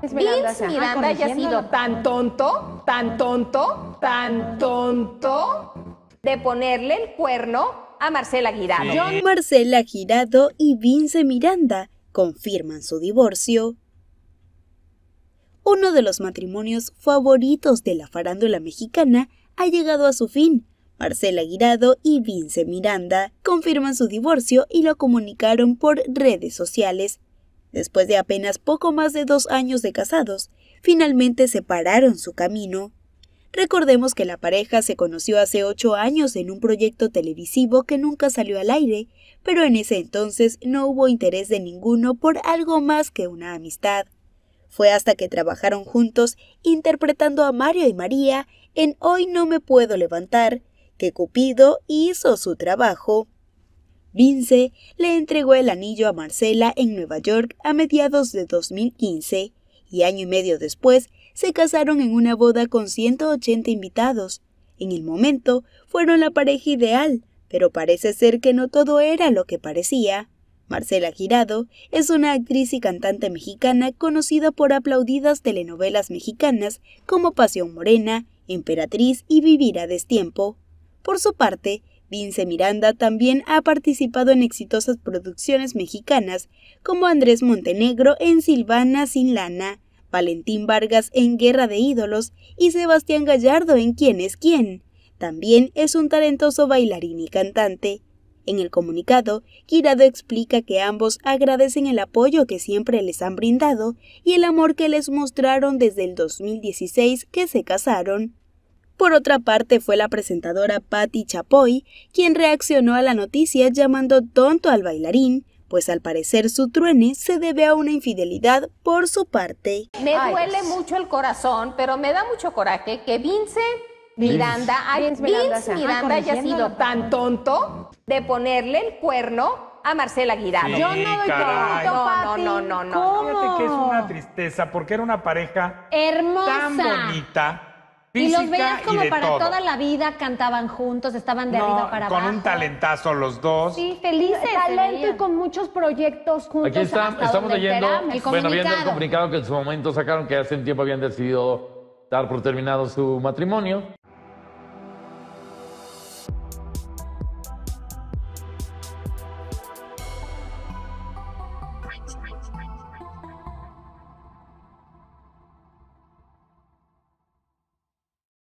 Vince Miranda ha sido tan tonto, tan tonto, tan tonto de ponerle el cuerno a Marcela Girado. John Marcela Girado y Vince Miranda confirman su divorcio uno de los matrimonios favoritos de la farándula mexicana, ha llegado a su fin. Marcela Guirado y Vince Miranda confirman su divorcio y lo comunicaron por redes sociales. Después de apenas poco más de dos años de casados, finalmente separaron su camino. Recordemos que la pareja se conoció hace ocho años en un proyecto televisivo que nunca salió al aire, pero en ese entonces no hubo interés de ninguno por algo más que una amistad. Fue hasta que trabajaron juntos interpretando a Mario y María en Hoy no me puedo levantar, que Cupido hizo su trabajo. Vince le entregó el anillo a Marcela en Nueva York a mediados de 2015 y año y medio después se casaron en una boda con 180 invitados. En el momento fueron la pareja ideal, pero parece ser que no todo era lo que parecía. Marcela Girado es una actriz y cantante mexicana conocida por aplaudidas telenovelas mexicanas como Pasión Morena, Emperatriz y Vivir a Destiempo. Por su parte, Vince Miranda también ha participado en exitosas producciones mexicanas como Andrés Montenegro en Silvana Sin Lana, Valentín Vargas en Guerra de Ídolos y Sebastián Gallardo en Quién es quién. También es un talentoso bailarín y cantante. En el comunicado, Girado explica que ambos agradecen el apoyo que siempre les han brindado y el amor que les mostraron desde el 2016 que se casaron. Por otra parte, fue la presentadora Patti Chapoy quien reaccionó a la noticia llamando tonto al bailarín, pues al parecer su truene se debe a una infidelidad por su parte. Me duele mucho el corazón, pero me da mucho coraje que Vince Miranda, Vince, Miranda, Miranda haya ah, sido tan tonto de ponerle el cuerno a Marcela Guirado. Yo no doy caray. No, no, no, no. Fíjate que es una tristeza porque era una pareja hermosa, tan bonita. Física y los veías como para toda la vida, cantaban juntos, estaban de arriba para abajo. Con un talentazo los dos. Sí, felices. Talento y con muchos proyectos juntos. Aquí estamos leyendo, el bueno, viendo el comunicado que en su momento sacaron, que hace un tiempo habían decidido dar por terminado su matrimonio.